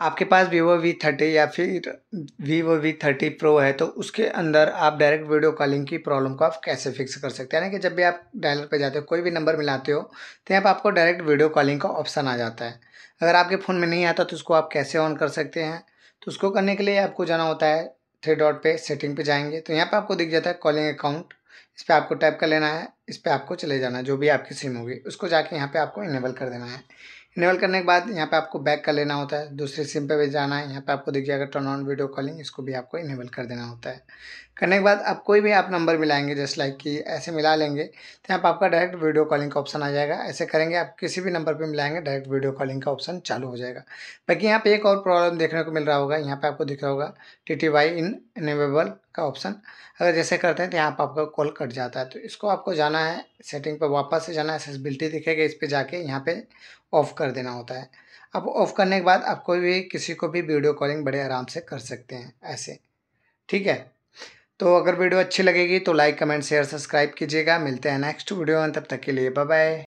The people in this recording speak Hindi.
आपके पास वीवो वी थर्टी या फिर वीवो वी थर्टी प्रो है तो उसके अंदर आप डायरेक्ट वीडियो कॉलिंग की प्रॉब्लम को आप कैसे फिक्स कर सकते हैं यानी कि जब भी आप डायलर पर जाते हो कोई भी नंबर मिलाते हो तो यहाँ पर आपको डायरेक्ट वीडियो कॉलिंग का ऑप्शन आ जाता है अगर आपके फ़ोन में नहीं आता तो उसको आप कैसे ऑन कर सकते हैं तो उसको करने के लिए आपको जाना होता है थ्री डॉट पे सेटिंग पे जाएंगे तो यहाँ पे आपको दिख जाता है कॉलिंग अकाउंट इस पर आपको टैप कर लेना है इस पर आपको चले जाना है जो भी आपकी सिम होगी उसको जाके यहाँ पे आपको इनेबल कर देना है इनेबल करने के बाद यहाँ पे आपको बैक कर लेना होता है दूसरे सिम पे भी जाना है यहाँ पे आपको दिख जाएगा टर्न ऑन वीडियो कॉलिंग इसको भी आपको इनेबल कर देना होता है करने के बाद आप कोई भी आप नंबर मिलाएंगे जस्ट लाइक कि ऐसे मिला लेंगे तो यहाँ पर आपका डायरेक्ट वीडियो कॉलिंग का ऑप्शन आ जाएगा ऐसे करेंगे आप किसी भी नंबर पर मिलाएंगे डायरेक्ट वीडियो कॉलिंग का ऑप्शन चालू हो जाएगा बाकी यहाँ पर एक और प्रॉब्लम देखने को मिल रहा होगा यहाँ पर आपको दिख रहा होगा टी टी वाई इन इनेबल का ऑप्शन अगर जैसे करते हैं तो यहाँ पर आपका कॉल कट जाता है तो इसको आपको जाना है सेटिंग पर वापस से जाना है एसेसबिलिटी दिखेगा इस पर जाके यहाँ पर ऑफ कर कर देना होता है अब ऑफ़ करने के बाद आप कोई भी किसी को भी वीडियो कॉलिंग बड़े आराम से कर सकते हैं ऐसे ठीक है तो अगर वीडियो अच्छी लगेगी तो लाइक कमेंट शेयर सब्सक्राइब कीजिएगा मिलते हैं नेक्स्ट वीडियो में तब तक के लिए बाय बाय